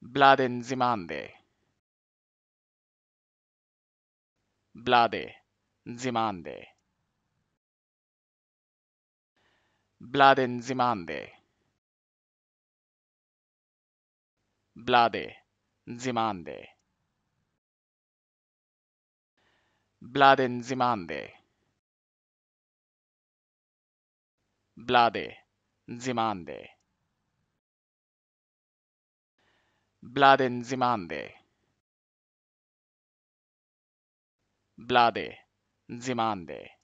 Bladenzimande. Blade Zimande. Bladen Zimande. Blade Zimande. Bladen Zimande. Blade Zimande. Bladenzimande Blade Nzimande